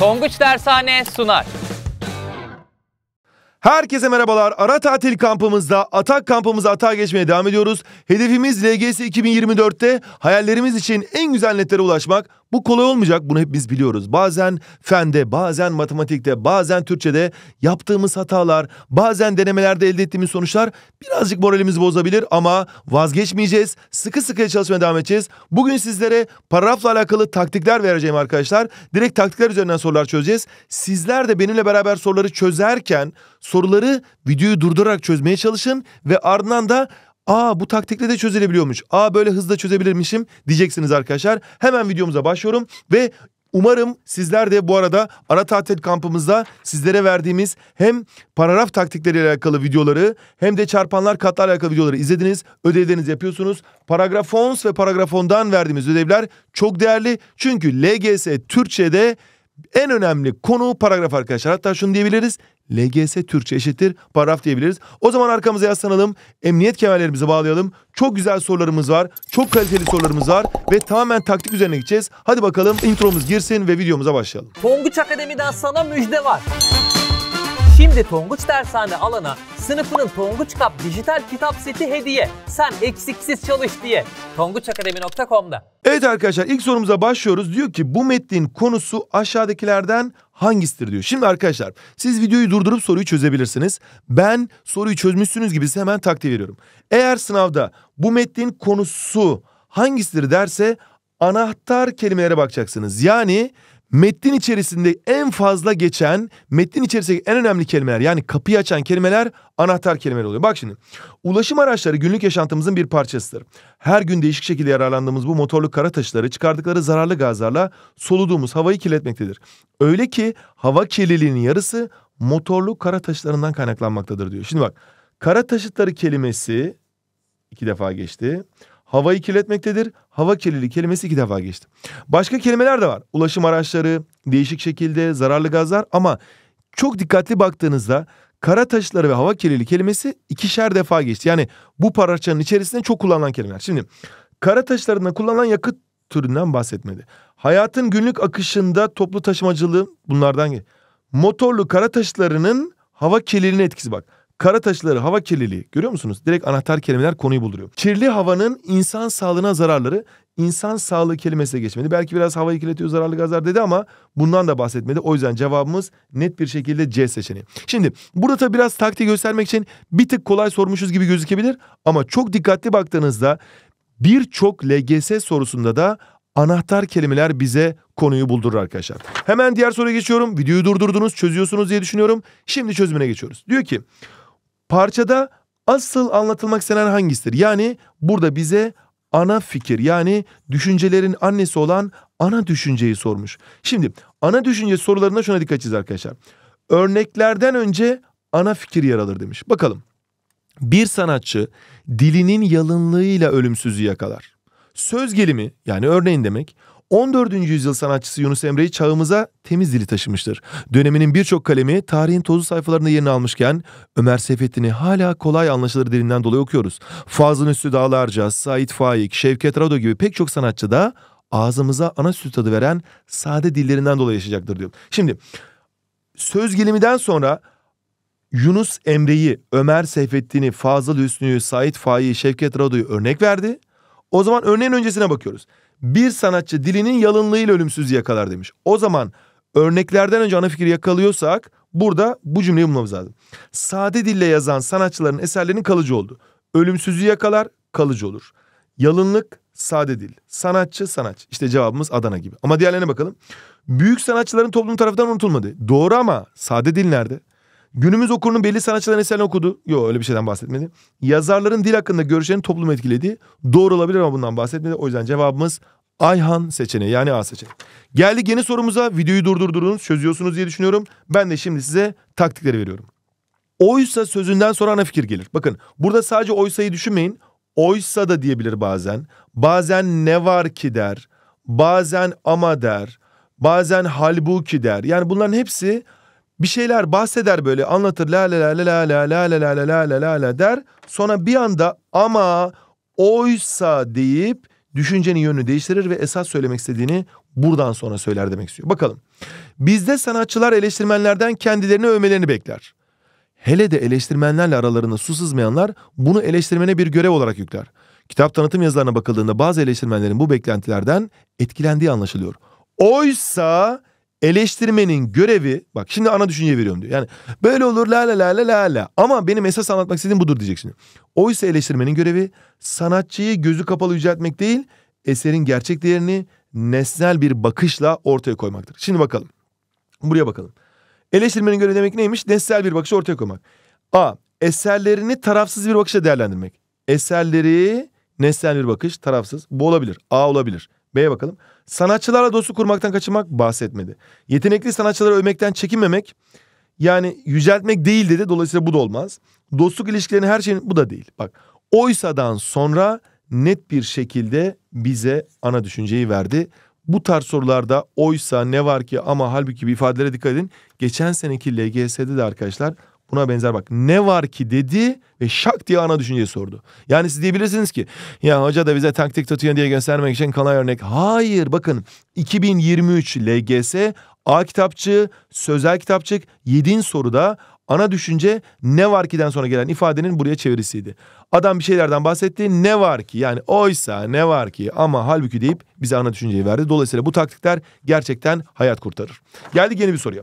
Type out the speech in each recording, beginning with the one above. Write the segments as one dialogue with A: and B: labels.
A: Tonguç Dershane sunar. Herkese merhabalar. Ara tatil kampımızda atak kampımıza atağa geçmeye devam ediyoruz. Hedefimiz LGS 2024'te hayallerimiz için en güzel netlere ulaşmak. Bu kolay olmayacak bunu hep biz biliyoruz. Bazen fende, bazen matematikte, bazen Türkçe'de yaptığımız hatalar, bazen denemelerde elde ettiğimiz sonuçlar birazcık moralimizi bozabilir ama vazgeçmeyeceğiz. Sıkı sıkıya çalışmaya devam edeceğiz. Bugün sizlere paragrafla alakalı taktikler vereceğim arkadaşlar. Direkt taktikler üzerinden sorular çözeceğiz. Sizler de benimle beraber soruları çözerken soruları videoyu durdurarak çözmeye çalışın ve ardından da Aa bu taktikle de çözülebiliyormuş. Aa böyle hızla çözebilirmişim diyeceksiniz arkadaşlar. Hemen videomuza başlıyorum ve Umarım sizler de bu arada ara tatil kampımızda sizlere verdiğimiz hem paragraf taktikleriyle alakalı videoları hem de çarpanlar katla alakalı videoları izlediniz. Ödevlerinizi yapıyorsunuz. Paragrafons ve paragrafondan verdiğimiz ödevler çok değerli. Çünkü LGS Türkçe'de en önemli konu paragraf arkadaşlar. Hatta şunu diyebiliriz. LGS Türkçe eşittir paragraf diyebiliriz. O zaman arkamıza yaslanalım. Emniyet kemerlerimizi bağlayalım. Çok güzel sorularımız var. Çok kaliteli sorularımız var. Ve tamamen taktik üzerine gideceğiz. Hadi bakalım intromuz girsin ve videomuza başlayalım. Tonguç Akademi'den sana müjde var. Şimdi Tonguç Dershane alana sınıfının Tonguç Kap dijital kitap seti hediye. Sen eksiksiz çalış diye. tonguçakademi.com'da. Evet arkadaşlar ilk sorumuza başlıyoruz. Diyor ki bu metnin konusu aşağıdakilerden hangisidir diyor. Şimdi arkadaşlar siz videoyu durdurup soruyu çözebilirsiniz. Ben soruyu çözmüşsünüz gibi size hemen takdir veriyorum. Eğer sınavda bu metnin konusu hangisidir derse anahtar kelimelere bakacaksınız. Yani metnin içerisinde en fazla geçen, metnin içerisindeki en önemli kelimeler yani kapıyı açan kelimeler anahtar kelimeler oluyor. Bak şimdi ulaşım araçları günlük yaşantımızın bir parçasıdır. Her gün değişik şekilde yararlandığımız bu motorlu kara taşları çıkardıkları zararlı gazlarla soluduğumuz havayı kirletmektedir. Öyle ki hava kirliliğinin yarısı motorlu kara taşlarından kaynaklanmaktadır diyor. Şimdi bak kara taşıtları kelimesi iki defa geçti. Havayı kirletmektedir hava kirliliği kelimesi iki defa geçti. Başka kelimeler de var. Ulaşım araçları, değişik şekilde zararlı gazlar ama çok dikkatli baktığınızda kara taşları ve hava kirliliği kelimesi ikişer defa geçti. Yani bu parçanın içerisinde çok kullanılan kelimeler. Şimdi kara taşlarında kullanılan yakıt türünden bahsetmedi. Hayatın günlük akışında toplu taşımacılığı bunlardan Motorlu kara taşlarının hava kirliliğine etkisi bak. Kara taşları, hava kirliliği. Görüyor musunuz? Direkt anahtar kelimeler konuyu bulduruyor. Kirli havanın insan sağlığına zararları. insan sağlığı kelimesi de geçmedi. Belki biraz hava kirletiyor zararlı gazlar dedi ama bundan da bahsetmedi. O yüzden cevabımız net bir şekilde C seçeneği. Şimdi burada da biraz taktik göstermek için bir tık kolay sormuşuz gibi gözükebilir. Ama çok dikkatli baktığınızda birçok LGS sorusunda da anahtar kelimeler bize konuyu buldurur arkadaşlar. Hemen diğer soruya geçiyorum. Videoyu durdurdunuz, çözüyorsunuz diye düşünüyorum. Şimdi çözümüne geçiyoruz. Diyor ki Parçada asıl anlatılmak istenen hangisidir? Yani burada bize ana fikir yani düşüncelerin annesi olan ana düşünceyi sormuş. Şimdi ana düşünce sorularına şuna dikkat edeceğiz arkadaşlar. Örneklerden önce ana fikir yer alır demiş. Bakalım. Bir sanatçı dilinin yalınlığıyla ölümsüzü yakalar. Söz gelimi yani örneğin demek 14. yüzyıl sanatçısı Yunus Emre'yi çağımıza temiz dili taşımıştır. Döneminin birçok kalemi tarihin tozlu sayfalarında yerini almışken Ömer Seyfettin'i hala kolay anlaşılır dilinden dolayı okuyoruz. Fazıl Üstü Dağlarca, Said Faik, Şevket Rado gibi pek çok sanatçı da ağzımıza ana süt tadı veren sade dillerinden dolayı yaşayacaktır diyor. Şimdi söz gelimiden sonra Yunus Emre'yi, Ömer Seyfettin'i, Fazıl Hüsnü'yü, Said Faik'i, Şevket Rado'yu örnek verdi. O zaman örneğin öncesine bakıyoruz bir sanatçı dilinin yalınlığıyla ölümsüz yakalar demiş. O zaman örneklerden önce ana fikri yakalıyorsak burada bu cümleyi bulmamız lazım. Sade dille yazan sanatçıların eserlerinin kalıcı oldu. Ölümsüzü yakalar kalıcı olur. Yalınlık sade dil. Sanatçı sanatçı. İşte cevabımız Adana gibi. Ama diğerlerine bakalım. Büyük sanatçıların toplum tarafından unutulmadı. Doğru ama sade dil nerede? Günümüz okurunun belli sanatçıların eserini okudu. Yok öyle bir şeyden bahsetmedi. Yazarların dil hakkında görüşlerini toplum etkiledi. Doğru olabilir ama bundan bahsetmedi. O yüzden cevabımız Ayhan seçeneği yani A seçeneği. Geldik yeni sorumuza. Videoyu durdurdunuz, çözüyorsunuz diye düşünüyorum. Ben de şimdi size taktikleri veriyorum. Oysa sözünden sonra ana fikir gelir. Bakın burada sadece oysayı düşünmeyin. Oysa da diyebilir bazen. Bazen ne var ki der. Bazen ama der. Bazen halbuki der. Yani bunların hepsi bir şeyler bahseder böyle anlatır la la la la la la la la la la la la der. Sonra bir anda ama oysa deyip düşüncenin yönünü değiştirir ve esas söylemek istediğini buradan sonra söyler demek istiyor. Bakalım. Bizde sanatçılar eleştirmenlerden kendilerini övmelerini bekler. Hele de eleştirmenlerle aralarında su sızmayanlar bunu eleştirmene bir görev olarak yükler. Kitap tanıtım yazılarına bakıldığında bazı eleştirmenlerin bu beklentilerden etkilendiği anlaşılıyor. Oysa eleştirmenin görevi bak şimdi ana düşünceye veriyorum diyor. Yani böyle olur la la la la la la ama benim esas anlatmak istediğim budur diyeceksin. Oysa eleştirmenin görevi sanatçıyı gözü kapalı yüceltmek değil eserin gerçek değerini nesnel bir bakışla ortaya koymaktır. Şimdi bakalım. Buraya bakalım. Eleştirmenin görevi demek neymiş? Nesnel bir bakışı ortaya koymak. A. Eserlerini tarafsız bir bakışla değerlendirmek. Eserleri nesnel bir bakış, tarafsız. Bu olabilir. A olabilir. B'ye bakalım. Sanatçılarla dostluk kurmaktan kaçınmak bahsetmedi. Yetenekli sanatçılara övmekten çekinmemek yani yüceltmek değil dedi. Dolayısıyla bu da olmaz. Dostluk ilişkilerini her şeyin bu da değil. Bak oysadan sonra net bir şekilde bize ana düşünceyi verdi. Bu tarz sorularda oysa ne var ki ama halbuki bir ifadelere dikkat edin. Geçen seneki LGS'de de arkadaşlar Buna benzer bak ne var ki dedi ve şak diye ana düşünceyi sordu. Yani siz diyebilirsiniz ki ya hoca da bize taktik tutuyor diye göstermek için kanal örnek. Hayır bakın 2023 LGS A kitapçı, sözel kitapçık 7. soruda ana düşünce ne var ki'den sonra gelen ifadenin buraya çevirisiydi. Adam bir şeylerden bahsetti ne var ki yani oysa ne var ki ama halbuki deyip bize ana düşünceyi verdi. Dolayısıyla bu taktikler gerçekten hayat kurtarır. Geldik yeni bir soruya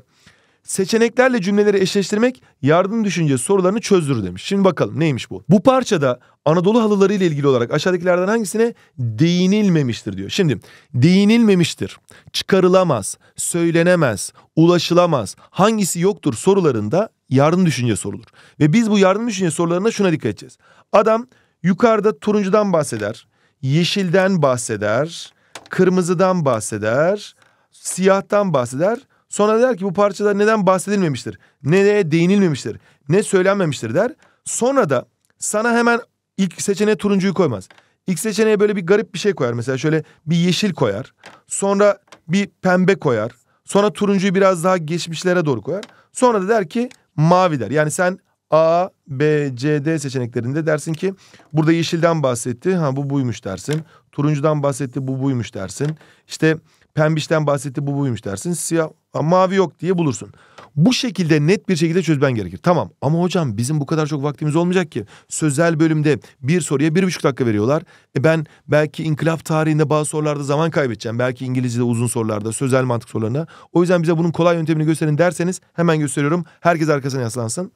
A: seçeneklerle cümleleri eşleştirmek yardım düşünce sorularını çözdür demiş. Şimdi bakalım neymiş bu? Bu parçada Anadolu halıları ile ilgili olarak aşağıdakilerden hangisine değinilmemiştir diyor. Şimdi değinilmemiştir, çıkarılamaz, söylenemez, ulaşılamaz hangisi yoktur sorularında yardım düşünce sorulur. Ve biz bu yardım düşünce sorularına şuna dikkat edeceğiz. Adam yukarıda turuncudan bahseder, yeşilden bahseder, kırmızıdan bahseder, siyahtan bahseder Sonra der ki bu parçada neden bahsedilmemiştir? Nereye değinilmemiştir? Ne söylenmemiştir der. Sonra da sana hemen ilk seçeneğe turuncuyu koymaz. İlk seçeneğe böyle bir garip bir şey koyar. Mesela şöyle bir yeşil koyar. Sonra bir pembe koyar. Sonra turuncuyu biraz daha geçmişlere doğru koyar. Sonra da der ki mavi der. Yani sen A, B, C, D seçeneklerinde dersin ki burada yeşilden bahsetti. Ha bu buymuş dersin. Turuncudan bahsetti bu buymuş dersin. İşte Pembişten bahsetti bu buymuş dersin. Siyah mavi yok diye bulursun. Bu şekilde net bir şekilde çözmen gerekir. Tamam ama hocam bizim bu kadar çok vaktimiz olmayacak ki. Sözel bölümde bir soruya bir buçuk dakika veriyorlar. E ben belki inkılap tarihinde bazı sorularda zaman kaybedeceğim. Belki İngilizce'de uzun sorularda, sözel mantık sorularına. O yüzden bize bunun kolay yöntemini gösterin derseniz hemen gösteriyorum. Herkes arkasına yaslansın.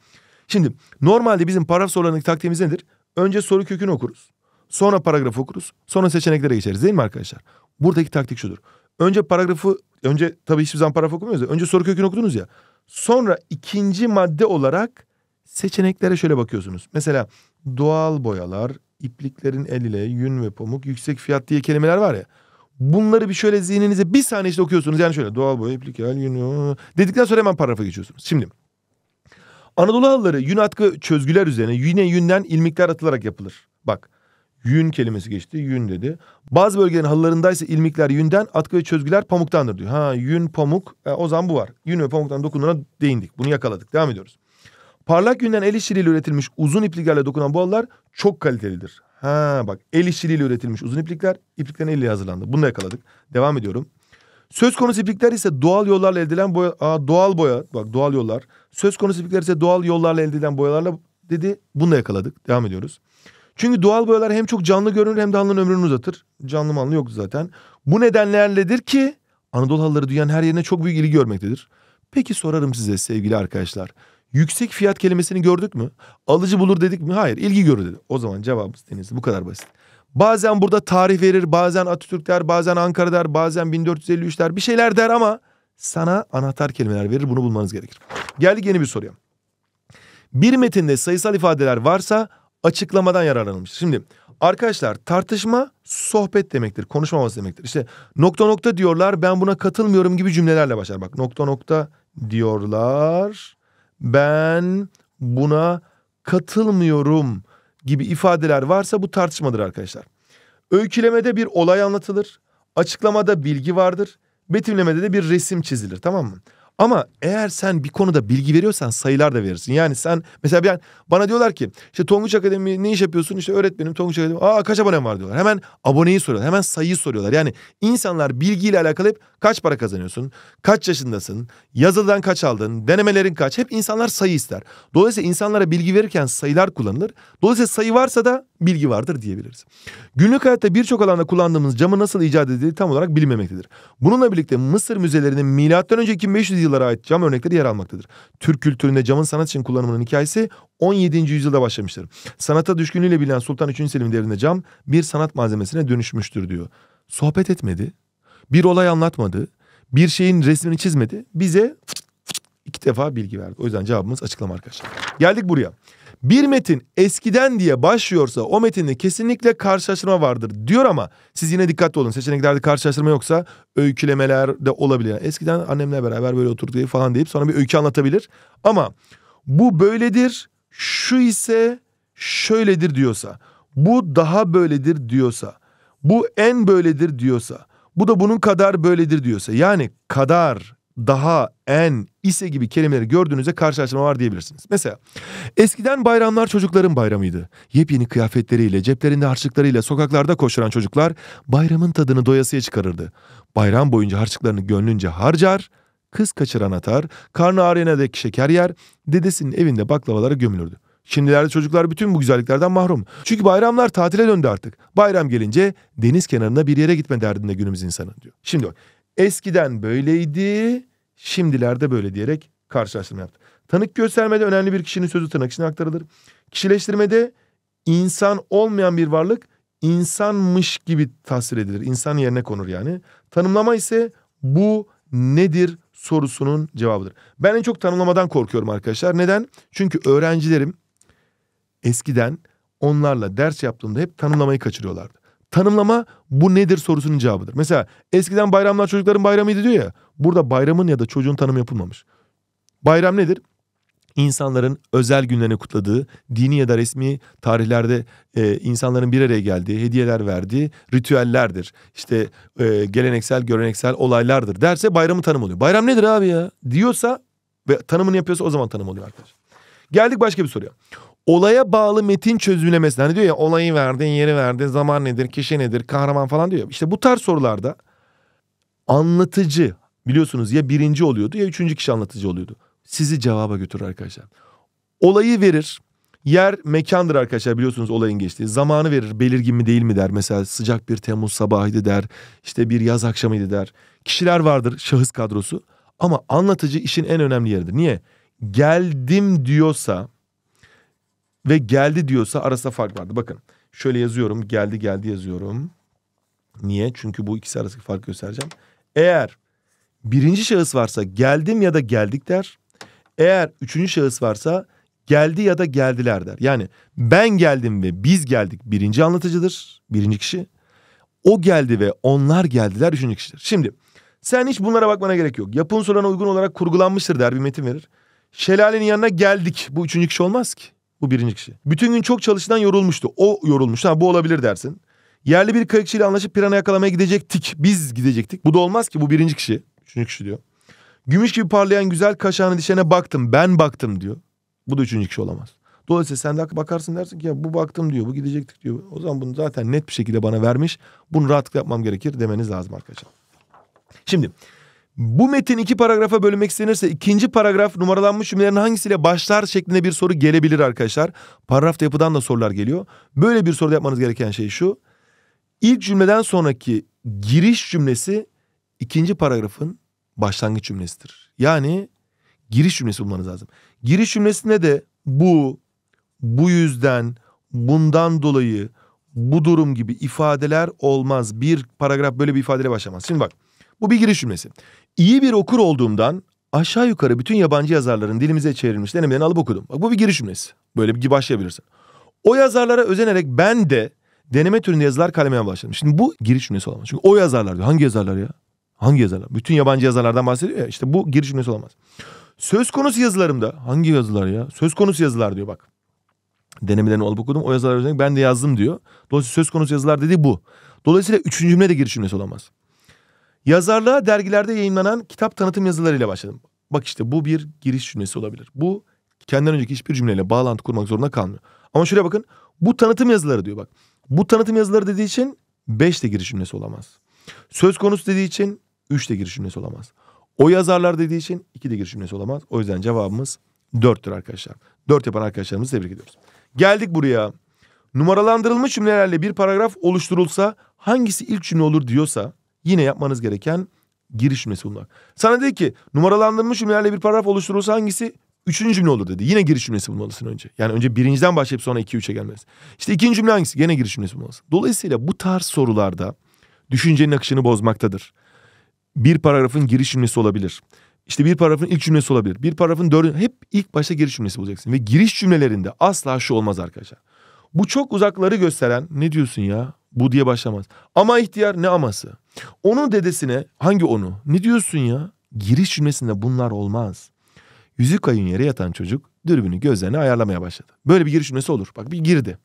A: Şimdi normalde bizim paragraf sorularındaki taktiğimiz nedir? Önce soru kökünü okuruz. Sonra paragraf okuruz. Sonra seçeneklere geçeriz değil mi arkadaşlar? Buradaki taktik şudur. Önce paragrafı önce tabii hiçbir zaman paragraf okumuyoruz ya. Önce soru kökünü okudunuz ya. Sonra ikinci madde olarak seçeneklere şöyle bakıyorsunuz. Mesela doğal boyalar, ipliklerin el ile, yün ve pamuk, yüksek fiyat diye kelimeler var ya. Bunları bir şöyle zihninize bir saniye işte okuyorsunuz. Yani şöyle doğal boya, iplik, el, yün dedikten sonra hemen paragrafa geçiyorsunuz. Şimdi Anadolu halıları yün atkı çözgüler üzerine yine yünden ilmikler atılarak yapılır. Bak Yün kelimesi geçti. Yün dedi. Bazı bölgelerin halılarındaysa ilmikler yünden, atkı ve çözgüler pamuktandır diyor. Ha yün, pamuk. E, o zaman bu var. Yün ve pamuktan dokunduğuna değindik. Bunu yakaladık. Devam ediyoruz. Parlak yünden el işçiliğiyle üretilmiş uzun ipliklerle dokunan bu halılar çok kalitelidir. Ha bak el işçiliğiyle üretilmiş uzun iplikler ipliklerin elle hazırlandı. Bunu da yakaladık. Devam ediyorum. Söz konusu iplikler ise doğal yollarla elde edilen boya, aa, doğal boya bak doğal yollar. Söz konusu iplikler ise doğal yollarla elde edilen boyalarla dedi. Bunu da yakaladık. Devam ediyoruz. Çünkü doğal boyalar hem çok canlı görünür hem de halının ömrünü uzatır. Canlı manlı yoktu zaten. Bu nedenlerledir ki Anadolu halıları dünyanın her yerine çok büyük ilgi görmektedir. Peki sorarım size sevgili arkadaşlar. Yüksek fiyat kelimesini gördük mü? Alıcı bulur dedik mi? Hayır. ilgi görür dedi. O zaman cevabımız Denizli. Bu kadar basit. Bazen burada tarih verir, bazen Atatürk der, bazen Ankara der, bazen 1453 der. Bir şeyler der ama sana anahtar kelimeler verir. Bunu bulmanız gerekir. Geldik yeni bir soruya. Bir metinde sayısal ifadeler varsa açıklamadan yararlanılmış. Şimdi arkadaşlar tartışma sohbet demektir. Konuşmaması demektir. İşte nokta nokta diyorlar ben buna katılmıyorum gibi cümlelerle başlar. Bak nokta nokta diyorlar ben buna katılmıyorum gibi ifadeler varsa bu tartışmadır arkadaşlar. Öykülemede bir olay anlatılır. Açıklamada bilgi vardır. Betimlemede de bir resim çizilir tamam mı? Ama eğer sen bir konuda bilgi veriyorsan sayılar da verirsin. Yani sen mesela ben, bana diyorlar ki işte Tonguç Akademi ne iş yapıyorsun? İşte öğretmenim Tonguç Akademi. Aa kaç abonem var diyorlar. Hemen aboneyi soruyorlar. Hemen sayıyı soruyorlar. Yani insanlar bilgiyle alakalı hep kaç para kazanıyorsun? Kaç yaşındasın? Yazıdan kaç aldın? Denemelerin kaç? Hep insanlar sayı ister. Dolayısıyla insanlara bilgi verirken sayılar kullanılır. Dolayısıyla sayı varsa da bilgi vardır diyebiliriz. Günlük hayatta birçok alanda kullandığımız camı nasıl icat edildiği tam olarak bilinmemektedir. Bununla birlikte Mısır müzelerinin milattan önce 2500 yıl yüzyıllara ait cam örnekleri yer almaktadır. Türk kültüründe camın sanat için kullanımının hikayesi 17. yüzyılda başlamıştır. Sanata düşkünlüğüyle bilinen Sultan 3. Selim devrinde cam bir sanat malzemesine dönüşmüştür diyor. Sohbet etmedi, bir olay anlatmadı, bir şeyin resmini çizmedi. Bize iki defa bilgi verdi. O yüzden cevabımız açıklama arkadaşlar. Geldik buraya bir metin eskiden diye başlıyorsa o metinde kesinlikle karşılaştırma vardır diyor ama siz yine dikkatli olun. Seçeneklerde karşılaştırma yoksa öykülemeler de olabilir. Yani eskiden annemle beraber böyle oturduk falan deyip sonra bir öykü anlatabilir. Ama bu böyledir, şu ise şöyledir diyorsa, bu daha böyledir diyorsa, bu en böyledir diyorsa, bu da bunun kadar böyledir diyorsa yani kadar daha, en, ise gibi kelimeleri gördüğünüzde karşılaşma var diyebilirsiniz. Mesela eskiden bayramlar çocukların bayramıydı. Yepyeni kıyafetleriyle, ceplerinde harçlıklarıyla sokaklarda koşuran çocuklar bayramın tadını doyasıya çıkarırdı. Bayram boyunca harçlıklarını gönlünce harcar, kız kaçıran atar, karnı ağrıyana dek şeker yer, dedesinin evinde baklavalara gömülürdü. Şimdilerde çocuklar bütün bu güzelliklerden mahrum. Çünkü bayramlar tatile döndü artık. Bayram gelince deniz kenarına bir yere gitme derdinde günümüz insanı diyor. Şimdi Eskiden böyleydi, şimdilerde böyle diyerek karşılaştırma yaptı. Tanık göstermede önemli bir kişinin sözü tırnak içine aktarılır. Kişileştirmede insan olmayan bir varlık insanmış gibi tasvir edilir. İnsan yerine konur yani. Tanımlama ise bu nedir sorusunun cevabıdır. Ben en çok tanımlamadan korkuyorum arkadaşlar. Neden? Çünkü öğrencilerim eskiden onlarla ders yaptığımda hep tanımlamayı kaçırıyorlardı tanımlama bu nedir sorusunun cevabıdır. Mesela eskiden bayramlar çocukların bayramıydı diyor ya. Burada bayramın ya da çocuğun tanımı yapılmamış. Bayram nedir? İnsanların özel günlerini kutladığı, dini ya da resmi tarihlerde e, insanların bir araya geldiği, hediyeler verdiği ritüellerdir. İşte e, geleneksel, göreneksel olaylardır derse bayramı tanım oluyor. Bayram nedir abi ya diyorsa ve tanımını yapıyorsa o zaman tanım oluyor arkadaşlar. Geldik başka bir soruya olaya bağlı metin çözümlemesi. Hani diyor ya olayı verdin, yeri verdin, zaman nedir, kişi nedir, kahraman falan diyor. İşte bu tarz sorularda anlatıcı biliyorsunuz ya birinci oluyordu ya üçüncü kişi anlatıcı oluyordu. Sizi cevaba götürür arkadaşlar. Olayı verir. Yer mekandır arkadaşlar biliyorsunuz olayın geçtiği. Zamanı verir belirgin mi değil mi der. Mesela sıcak bir Temmuz sabahıydı der. İşte bir yaz akşamıydı der. Kişiler vardır şahıs kadrosu. Ama anlatıcı işin en önemli yeridir. Niye? Geldim diyorsa ve geldi diyorsa arasında fark vardı. Bakın şöyle yazıyorum geldi geldi yazıyorum. Niye? Çünkü bu ikisi arasındaki fark göstereceğim. Eğer birinci şahıs varsa geldim ya da geldik der. Eğer üçüncü şahıs varsa geldi ya da geldiler der. Yani ben geldim ve biz geldik birinci anlatıcıdır. Birinci kişi. O geldi ve onlar geldiler üçüncü kişidir. Şimdi sen hiç bunlara bakmana gerek yok. Yapım sorana uygun olarak kurgulanmıştır der bir metin verir. Şelalenin yanına geldik. Bu üçüncü kişi olmaz ki. Bu birinci kişi. Bütün gün çok çalışılan yorulmuştu. O yorulmuştu. Ha bu olabilir dersin. Yerli bir kayıkçıyla anlaşıp pirana yakalamaya gidecektik. Biz gidecektik. Bu da olmaz ki bu birinci kişi. Üçüncü kişi diyor. Gümüş gibi parlayan güzel kaşağını dişene baktım. Ben baktım diyor. Bu da üçüncü kişi olamaz. Dolayısıyla sen de bakarsın dersin ki ya bu baktım diyor. Bu gidecektik diyor. O zaman bunu zaten net bir şekilde bana vermiş. Bunu rahatlıkla yapmam gerekir demeniz lazım arkadaşlar. Şimdi bu metin iki paragrafa bölünmek istenirse ikinci paragraf numaralanmış cümlelerin hangisiyle başlar şeklinde bir soru gelebilir arkadaşlar. Paragrafta yapıdan da sorular geliyor. Böyle bir soruda yapmanız gereken şey şu. İlk cümleden sonraki giriş cümlesi ikinci paragrafın başlangıç cümlesidir. Yani giriş cümlesi bulmanız lazım. Giriş cümlesinde de bu, bu yüzden, bundan dolayı, bu durum gibi ifadeler olmaz. Bir paragraf böyle bir ifadeyle başlamaz. Şimdi bak bu bir giriş cümlesi. İyi bir okur olduğumdan aşağı yukarı bütün yabancı yazarların dilimize çevrilmiş denemelerini alıp okudum. Bak bu bir giriş cümlesi. Böyle bir başlayabilirsin. O yazarlara özenerek ben de deneme türünde yazılar kalemeye başladım. Şimdi bu giriş cümlesi olamaz. Çünkü o yazarlar diyor. Hangi yazarlar ya? Hangi yazarlar? Bütün yabancı yazarlardan bahsediyor ya. İşte bu giriş cümlesi olamaz. Söz konusu yazılarımda hangi yazılar ya? Söz konusu yazılar diyor bak. Denemelerini alıp okudum. O yazılar özenerek ben de yazdım diyor. Dolayısıyla söz konusu yazılar dediği bu. Dolayısıyla üçüncü cümle de giriş cümlesi olamaz. Yazarlığa dergilerde yayınlanan kitap tanıtım yazılarıyla başladım. Bak işte bu bir giriş cümlesi olabilir. Bu kendinden önceki hiçbir cümleyle bağlantı kurmak zorunda kalmıyor. Ama şuraya bakın. Bu tanıtım yazıları diyor bak. Bu tanıtım yazıları dediği için 5 de giriş cümlesi olamaz. Söz konusu dediği için 3 de giriş cümlesi olamaz. O yazarlar dediği için 2 de giriş cümlesi olamaz. O yüzden cevabımız 4'tür arkadaşlar. 4 yapan arkadaşlarımızı tebrik ediyoruz. Geldik buraya. Numaralandırılmış cümlelerle bir paragraf oluşturulsa hangisi ilk cümle olur diyorsa Yine yapmanız gereken giriş cümlesi bulmak. Sana dedi ki numaralandırılmış cümlelerle bir paragraf oluşturulsa hangisi? Üçüncü cümle olur dedi. Yine giriş cümlesi bulmalısın önce. Yani önce birinciden başlayıp sonra iki üçe gelmelisin. İşte ikinci cümle hangisi? Yine giriş cümlesi bulmalısın. Dolayısıyla bu tarz sorularda düşüncenin akışını bozmaktadır. Bir paragrafın giriş cümlesi olabilir. İşte bir paragrafın ilk cümlesi olabilir. Bir paragrafın dördüncü... Hep ilk başta giriş cümlesi bulacaksın. Ve giriş cümlelerinde asla şu olmaz arkadaşlar. Bu çok uzakları gösteren ne diyorsun ya? Bu diye başlamaz. Ama ihtiyar ne aması? Onun dedesine hangi onu? Ne diyorsun ya? Giriş cümlesinde bunlar olmaz. Yüzük ayın yere yatan çocuk dürbünü gözlerine ayarlamaya başladı. Böyle bir giriş cümlesi olur. Bak bir girdi.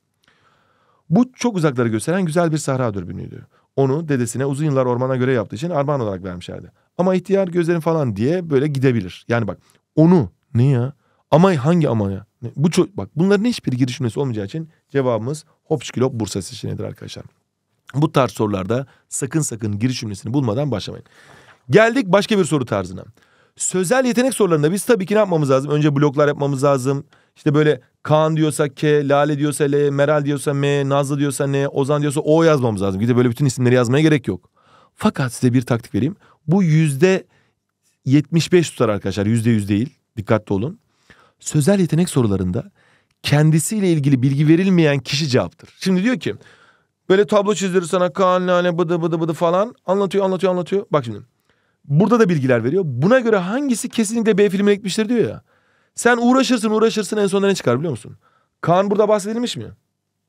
A: Bu çok uzakları gösteren güzel bir sahra dürbünüydü. Onu dedesine uzun yıllar ormana göre yaptığı için armağan olarak vermişlerdi. Ama ihtiyar gözlerin falan diye böyle gidebilir. Yani bak onu ne ya? Ama hangi ama ya? Bu çok, bak bunların hiçbir giriş cümlesi olmayacağı için cevabımız Hopşkilop Bursa seçeneğidir arkadaşlar. Bu tarz sorularda sakın sakın giriş cümlesini bulmadan başlamayın. Geldik başka bir soru tarzına. Sözel yetenek sorularında biz tabii ki ne yapmamız lazım? Önce bloklar yapmamız lazım. İşte böyle Kaan diyorsa K, Lale diyorsa L, Meral diyorsa M, Nazlı diyorsa N, Ozan diyorsa O yazmamız lazım. Gide böyle bütün isimleri yazmaya gerek yok. Fakat size bir taktik vereyim. Bu yüzde 75 tutar arkadaşlar. Yüzde yüz değil. Dikkatli olun. Sözel yetenek sorularında kendisiyle ilgili bilgi verilmeyen kişi cevaptır. Şimdi diyor ki Böyle tablo çizdirir sana Kan, Lale bıdı bıdı bıdı falan. Anlatıyor anlatıyor anlatıyor. Bak şimdi. Burada da bilgiler veriyor. Buna göre hangisi kesinlikle B filmine gitmiştir diyor ya. Sen uğraşırsın uğraşırsın en sonunda ne çıkar biliyor musun? Kaan burada bahsedilmiş mi?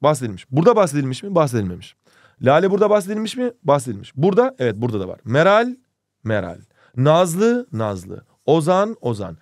A: Bahsedilmiş. Burada bahsedilmiş mi? Bahsedilmemiş. Lale burada bahsedilmiş mi? Bahsedilmiş. Burada evet burada da var. Meral, Meral. Nazlı, Nazlı. Ozan, Ozan.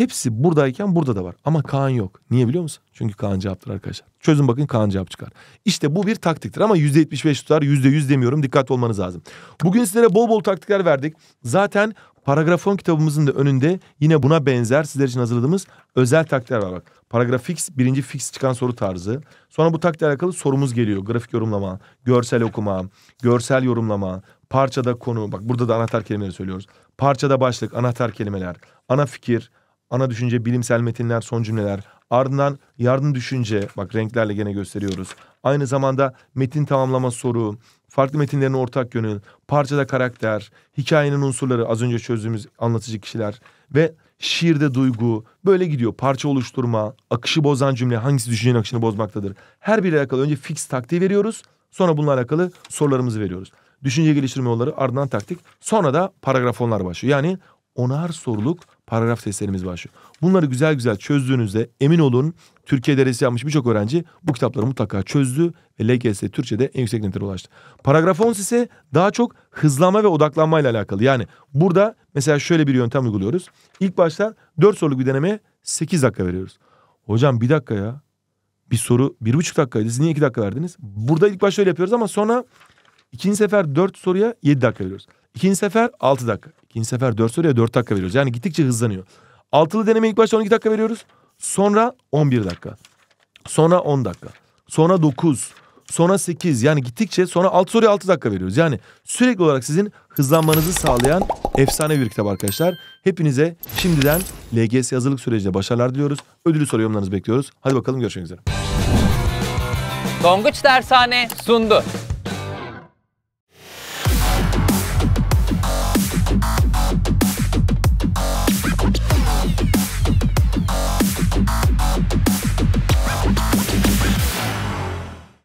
A: Hepsi buradayken burada da var. Ama Kaan yok. Niye biliyor musun? Çünkü Kaan cevaptır arkadaşlar. Çözün bakın Kaan cevap çıkar. İşte bu bir taktiktir ama %75 tutar %100 demiyorum. dikkat olmanız lazım. Bugün sizlere bol bol taktikler verdik. Zaten paragrafon kitabımızın da önünde yine buna benzer sizler için hazırladığımız özel taktikler var. Bak paragraf fix birinci fix çıkan soru tarzı. Sonra bu taktikle alakalı sorumuz geliyor. Grafik yorumlama, görsel okuma, görsel yorumlama, parçada konu. Bak burada da anahtar kelimeleri söylüyoruz. Parçada başlık, anahtar kelimeler, ana fikir, ana düşünce, bilimsel metinler, son cümleler. Ardından yardım düşünce, bak renklerle gene gösteriyoruz. Aynı zamanda metin tamamlama soru, farklı metinlerin ortak yönü, parçada karakter, hikayenin unsurları, az önce çözdüğümüz anlatıcı kişiler ve şiirde duygu böyle gidiyor. Parça oluşturma, akışı bozan cümle hangisi düşüncenin akışını bozmaktadır? Her biriyle alakalı önce fix taktiği veriyoruz. Sonra bununla alakalı sorularımızı veriyoruz. Düşünce geliştirme yolları ardından taktik. Sonra da paragrafonlar başlıyor. Yani onar soruluk paragraf testlerimiz başlıyor. Bunları güzel güzel çözdüğünüzde emin olun Türkiye derecesi yapmış birçok öğrenci bu kitapları mutlaka çözdü ve LGS Türkçe'de en yüksek netlere ulaştı. Paragraf 10 ise daha çok hızlanma ve odaklanmayla alakalı. Yani burada mesela şöyle bir yöntem uyguluyoruz. İlk başta 4 soruluk bir denemeye 8 dakika veriyoruz. Hocam bir dakika ya. Bir soru 1,5 dakikaydı. Siz niye 2 dakika verdiniz? Burada ilk başta öyle yapıyoruz ama sonra ikinci sefer 4 soruya 7 dakika veriyoruz. İkinci sefer 6 dakika. İkinci sefer 4 soruya 4 dakika veriyoruz. Yani gittikçe hızlanıyor. Altılı deneme ilk başta 12 dakika veriyoruz. Sonra 11 dakika. Sonra 10 dakika. Sonra 9. Sonra 8. Yani gittikçe sonra 6 soruya 6 dakika veriyoruz. Yani sürekli olarak sizin hızlanmanızı sağlayan efsane bir kitap arkadaşlar. Hepinize şimdiden LGS hazırlık sürecinde başarılar diliyoruz. Ödülü soru yorumlarınızı bekliyoruz. Hadi bakalım görüşmek üzere. Donguç Dershane sundu.